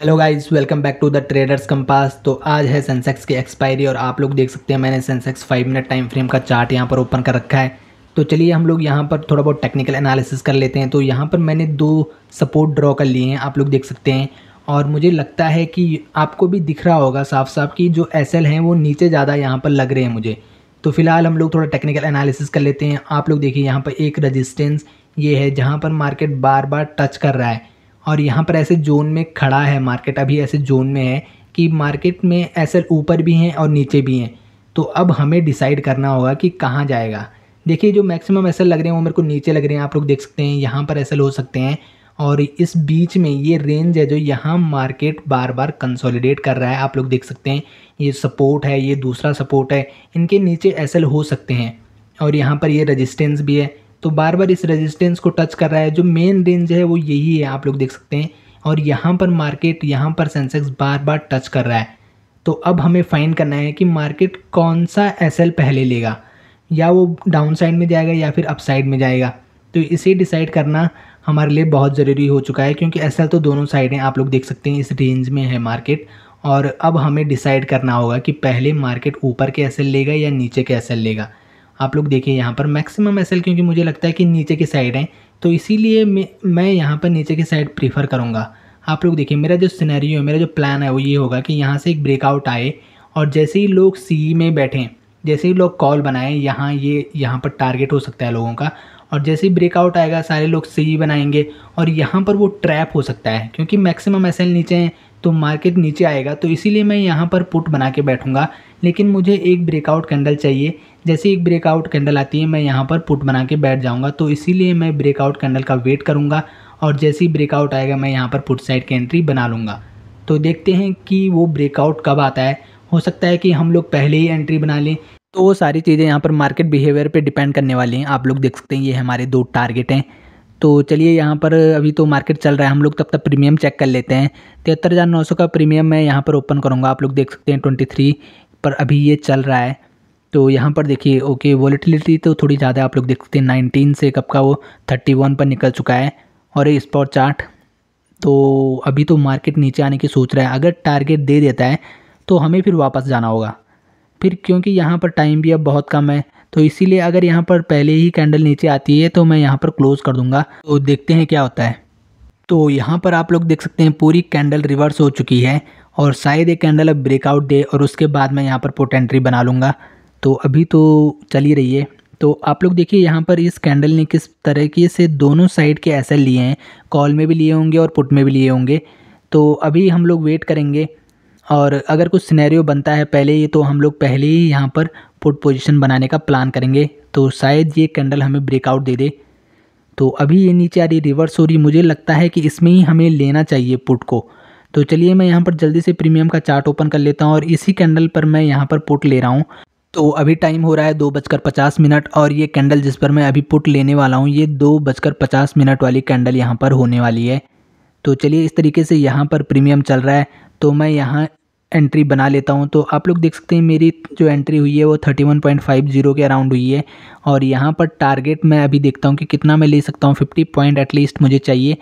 hello guys welcome back to the Traders Compass तो आज है सेंसेक्स की एक्सपायरी और आप लोग देख सकते हैं मैंने Sensex five minute time frame का चार्ट यहाँ पर ओपन कर रखा है तो चलिए हम लोग यहाँ पर थोड़ा बहुत टेक्निकल एनालिसिस कर लेते हैं तो यहाँ पर मैंने दो सपोर्ट ड्रॉ कर लिए हैं आप लोग देख सकते हैं और मुझे लगता है कि आपको भी दिख रहा होगा साफ साफ कि जो एस हैं वो नीचे ज़्यादा यहाँ पर लग रहे हैं मुझे तो फिलहाल हम लोग थोड़ा टेक्निकल एनालिसिस कर लेते हैं आप लोग देखिए यहाँ पर एक रजिस्टेंस ये है जहाँ पर मार्केट बार बार टच कर रहा है और यहाँ पर ऐसे जोन में खड़ा है मार्केट अभी ऐसे जोन में है कि मार्केट में ऐसे ऊपर भी हैं और नीचे भी हैं तो अब हमें डिसाइड करना होगा कि कहाँ जाएगा देखिए जो मैक्सिमम ऐसे लग रहे हैं वो मेरे को नीचे लग रहे हैं आप लोग देख सकते हैं यहाँ पर ऐसे हो सकते हैं और इस बीच में ये रेंज है जो यहाँ मार्केट बार बार कंसोलिडेट कर रहा है आप लोग देख सकते हैं ये सपोर्ट है ये दूसरा सपोर्ट है इनके नीचे एस हो सकते हैं और यहाँ पर ये रजिस्टेंस भी है तो बार बार इस रेजिस्टेंस को टच कर रहा है जो मेन रेंज है वो यही है आप लोग देख सकते हैं और यहाँ पर मार्केट यहाँ पर सेंसेक्स बार बार टच कर रहा है तो अब हमें फाइंड करना है कि मार्केट कौन सा एस पहले लेगा या वो डाउन साइड में जाएगा या फिर अपसाइड में जाएगा तो इसे डिसाइड करना हमारे लिए बहुत ज़रूरी हो चुका है क्योंकि एस तो दोनों साइड हैं आप लोग देख सकते हैं इस रेंज में है मार्केट और अब हमें डिसाइड करना होगा कि पहले मार्केट ऊपर के एस लेगा या नीचे के एस लेगा आप लोग देखिए यहाँ पर मैक्सिमम एस क्योंकि मुझे लगता है कि नीचे की साइड है तो इसीलिए मैं यहाँ पर नीचे की साइड प्रीफर करूँगा आप लोग देखिए मेरा जो सिनेरियो है मेरा जो प्लान है वो ये होगा कि यहाँ से एक ब्रेकआउट आए और जैसे ही लोग सी में बैठें जैसे ही लोग कॉल बनाएं यहाँ ये यहाँ पर टारगेट हो सकता है लोगों का और जैसे ही ब्रेकआउट आएगा सारे लोग सी बनाएंगे और यहाँ पर वो ट्रैप हो सकता है क्योंकि मैक्सिमम एस नीचे हैं तो मार्केट नीचे आएगा तो इसीलिए मैं यहाँ पर पुट बना के बैठूँगा लेकिन मुझे एक ब्रेकआउट कैंडल चाहिए जैसे एक ब्रेकआउट कैंडल आती है मैं यहाँ पर पुट बना के बैठ जाऊँगा तो इसीलिए मैं ब्रेकआउट कैंडल का वेट करूँगा और जैसे ही ब्रेकआउट आएगा मैं यहाँ पर पुट साइड की एंट्री बना लूँगा तो देखते हैं कि वो ब्रेकआउट कब आता है हो सकता है कि हम लोग पहले ही एंट्री बना लें तो वो सारी चीज़ें यहाँ पर मार्केट बिहेवियर पे डिपेंड करने वाली हैं आप लोग देख सकते हैं ये हमारे दो टारगेट हैं तो चलिए यहाँ पर अभी तो मार्केट चल रहा है हम लोग तब तक प्रीमियम चेक कर लेते हैं तिहत्तर हज़ार नौ सौ का प्रीमियम मैं यहाँ पर ओपन करूँगा आप लोग देख सकते हैं ट्वेंटी थ्री पर अभी ये चल रहा है तो यहाँ पर देखिए ओके वॉलीटिलिटी तो थोड़ी ज़्यादा आप लोग देख सकते हैं नाइनटीन से कब का वो थर्टी वन पर निकल चुका है और ये स्पॉट चार्ट तो अभी तो मार्केट नीचे आने की सोच रहा है अगर टारगेट दे देता है तो हमें फिर वापस जाना होगा फिर क्योंकि यहाँ पर टाइम भी अब बहुत कम है तो इसीलिए अगर यहाँ पर पहले ही कैंडल नीचे आती है तो मैं यहाँ पर क्लोज़ कर दूँगा तो देखते हैं क्या होता है तो यहाँ पर आप लोग देख सकते हैं पूरी कैंडल रिवर्स हो चुकी है और शायद ये कैंडल अब ब्रेकआउट दे और उसके बाद मैं यहाँ पर पोट एंट्री बना लूँगा तो अभी तो चल ही रही है तो आप लोग देखिए यहाँ पर इस कैंडल ने किस तरीके से दोनों साइड के ऐसे लिए हैं कॉल में भी लिए होंगे और पुट में भी लिए होंगे तो अभी हम लोग वेट करेंगे और अगर कुछ सिनेरियो बनता है पहले ही तो हम लोग पहले ही यहाँ पर पुट पोजीशन बनाने का प्लान करेंगे तो शायद ये कैंडल हमें ब्रेकआउट दे दे तो अभी ये नीचे आ रही रिवर्स हो रही मुझे लगता है कि इसमें ही हमें लेना चाहिए पुट को तो चलिए मैं यहाँ पर जल्दी से प्रीमियम का चार्ट ओपन कर लेता हूँ और इसी कैंडल पर मैं यहाँ पर पुट ले रहा हूँ तो अभी टाइम हो रहा है दो बजकर पचास मिनट और ये कैंडल जिस पर मैं अभी पुट लेने वाला हूँ ये दो बजकर पचास मिनट वाली कैंडल यहाँ पर होने वाली है तो चलिए इस तरीके से यहाँ पर प्रीमियम चल रहा है तो मैं यहाँ एंट्री बना लेता हूँ तो आप लोग देख सकते हैं मेरी जो एंट्री हुई है वो thirty one point five zero के अराउंड हुई है और यहाँ पर टारगेट मैं अभी देखता हूँ कि कितना मैं ले सकता हूँ फिफ्टी पॉइंट एटलीस्ट मुझे चाहिए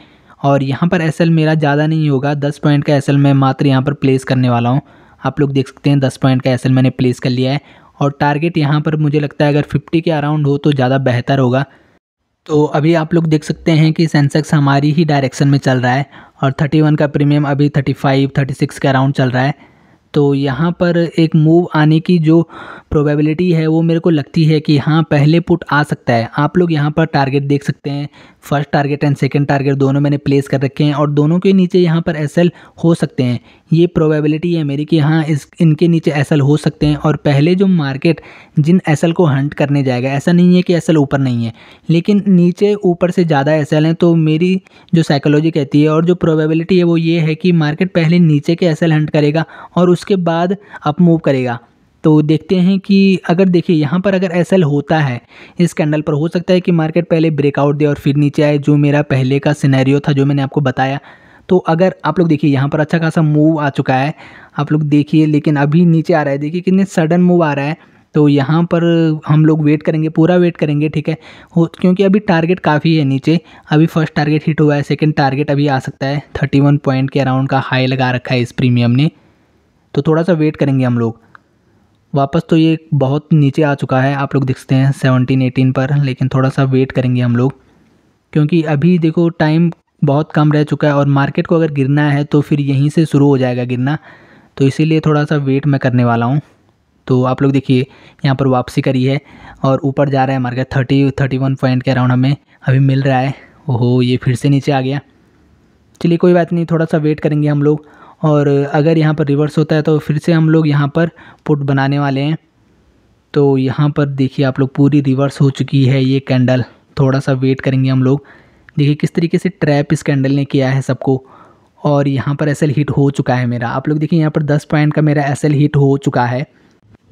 और यहाँ पर एस मेरा ज़्यादा नहीं होगा दस पॉइंट का एस मैं मात्र यहाँ पर प्लेस करने वाला हूँ आप लोग देख सकते हैं दस पॉइंट का एस मैंने प्लेस कर लिया है और टारगेट यहाँ पर मुझे लगता है अगर फिफ्टी के अराउंड हो तो ज़्यादा बेहतर होगा तो अभी आप लोग देख सकते हैं कि सेंसेक्स हमारी ही डायरेक्शन में चल रहा है और 31 का प्रीमियम अभी 35, 36 के अराउंड चल रहा है तो यहाँ पर एक मूव आने की जो प्रोबेबिलिटी है वो मेरे को लगती है कि हाँ पहले पुट आ सकता है आप लोग यहाँ पर टारगेट देख सकते हैं first target and second target दोनों मैंने प्लेस कर रखे हैं और दोनों के नीचे यहाँ पर एस हो सकते हैं ये प्रोबेबिलिटी है मेरी कि हाँ इस इनके नीचे एस हो सकते हैं और पहले जो मार्केट जिन एस को हंट करने जाएगा ऐसा नहीं है कि एस ऊपर नहीं है लेकिन नीचे ऊपर से ज़्यादा एस हैं तो मेरी जो साइकोलॉजी कहती है और जो प्रोबेबिलिटी है वो ये है कि मार्केट पहले नीचे के एस हंट करेगा और उसके बाद अप मूव करेगा तो देखते हैं कि अगर देखिए यहाँ पर अगर एस होता है इस कैंडल पर हो सकता है कि मार्केट पहले ब्रेकआउट दे और फिर नीचे आए जो मेरा पहले का सिनेरियो था जो मैंने आपको बताया तो अगर आप लोग देखिए यहाँ पर अच्छा खासा मूव आ चुका है आप लोग देखिए लेकिन अभी नीचे आ रहा है देखिए कितने सडन मूव आ रहा है तो यहाँ पर हम लोग वेट करेंगे पूरा वेट करेंगे ठीक है हो क्योंकि अभी टारगेट काफ़ी है नीचे अभी फर्स्ट टारगेट हिट हुआ है सेकंड टारगेट अभी आ सकता है थर्टी वन पॉइंट के अराउंड का हाई लगा रखा है इस प्रीमियम ने तो थोड़ा सा वेट करेंगे हम लोग वापस तो ये बहुत नीचे आ चुका है आप लोग देखते हैं सेवनटीन एटीन पर लेकिन थोड़ा सा वेट करेंगे हम लोग क्योंकि अभी देखो टाइम बहुत कम रह चुका है और मार्केट को अगर गिरना है तो फिर यहीं से शुरू हो जाएगा गिरना तो इसीलिए थोड़ा सा वेट मैं करने वाला हूँ तो आप लोग देखिए यहाँ पर वापसी करी है और ऊपर जा रहा है market thirty thirty one point के अराउंड हमें अभी मिल रहा है ओहो ये फिर से नीचे आ गया चलिए कोई बात नहीं थोड़ा सा वेट करेंगे हम लोग और अगर यहाँ पर रिवर्स होता है तो फिर से हम लोग यहाँ पर पुट बनाने वाले हैं तो यहाँ पर देखिए आप लोग पूरी रिवर्स हो चुकी है ये कैंडल थोड़ा सा वेट करेंगे हम लोग देखिए किस तरीके से ट्रैप इस कैंडल ने किया है सबको और यहाँ पर एस हिट हो चुका है मेरा आप लोग देखिए यहाँ पर दस पॉइंट का मेरा एस हिट हो चुका है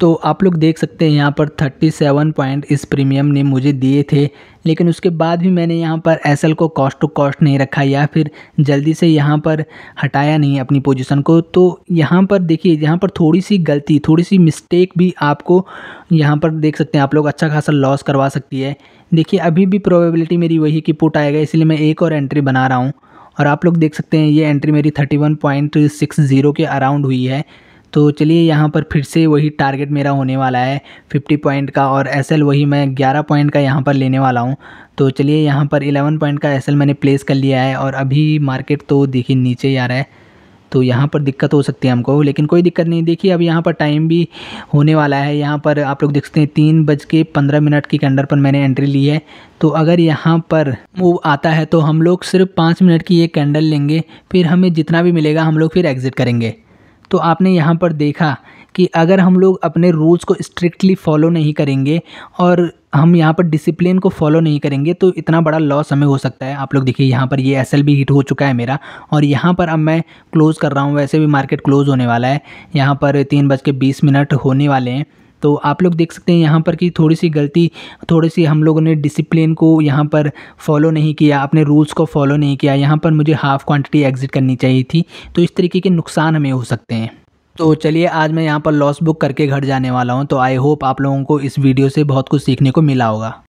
तो आप लोग देख सकते हैं यहाँ पर 37 पॉइंट इस प्रीमियम ने मुझे दिए थे लेकिन उसके बाद भी मैंने यहाँ पर एसएल को कॉस्ट टू कॉस्ट नहीं रखा या फिर जल्दी से यहाँ पर हटाया नहीं अपनी पोजीशन को तो यहाँ पर देखिए यहाँ पर थोड़ी सी गलती थोड़ी सी मिस्टेक भी आपको यहाँ पर देख सकते हैं आप लोग अच्छा खासा लॉस करवा सकती है देखिए अभी भी प्रोबेबिलिटी मेरी वही कि पुट आएगा इसलिए मैं एक और एंट्री बना रहा हूँ और आप लोग देख सकते हैं ये एंट्री मेरी thirty one point six zero के अराउंड हुई है तो चलिए यहाँ पर फिर से वही टारगेट मेरा होने वाला है फिफ्टी पॉइंट का और एस वही मैं ग्यारह पॉइंट का यहाँ पर लेने वाला हूँ तो चलिए यहाँ पर एलेवन पॉइंट का एस मैंने प्लेस कर लिया है और अभी मार्केट तो देखिए नीचे ही आ रहा है तो यहाँ पर दिक्कत हो सकती है हमको लेकिन कोई दिक्कत नहीं देखिए अब यहाँ पर टाइम भी होने वाला है यहाँ पर आप लोग देख सकते हैं तीन बज के पंद्रह मिनट की कैंडर पर मैंने एंट्री ली है तो अगर यहाँ पर मूव आता है तो हम लोग सिर्फ पाँच मिनट की एक कैंडल लेंगे फिर हमें जितना भी मिलेगा हम लोग फिर एग्ज़िट करेंगे तो आपने यहाँ पर देखा कि अगर हम लोग अपने रूल्स को स्ट्रिक्टली फॉलो नहीं करेंगे और हम यहाँ पर डिसिप्लिन को फॉलो नहीं करेंगे तो इतना बड़ा लॉस हमें हो सकता है आप लोग देखिए यहाँ पर ये एस भी हिट हो चुका है मेरा और यहाँ पर अब मैं क्लोज़ कर रहा हूँ वैसे भी मार्केट क्लोज़ होने वाला है यहाँ पर तीन बज के बीस मिनट होने वाले हैं तो आप लोग देख सकते हैं यहाँ पर कि थोड़ी सी गलती थोड़ी सी हम लोगों ने डिसिप्लिन को यहाँ पर फॉलो नहीं किया अपने रूल्स को फॉलो नहीं किया यहाँ पर मुझे हाफ़ क्वान्टिटी एग्ज़िट करनी चाहिए थी तो इस तरीके के नुकसान हमें हो सकते हैं तो चलिए आज मैं यहाँ पर लॉस बुक करके घर जाने वाला हूँ तो आई होप आप लोगों को इस वीडियो से बहुत कुछ सीखने को मिला होगा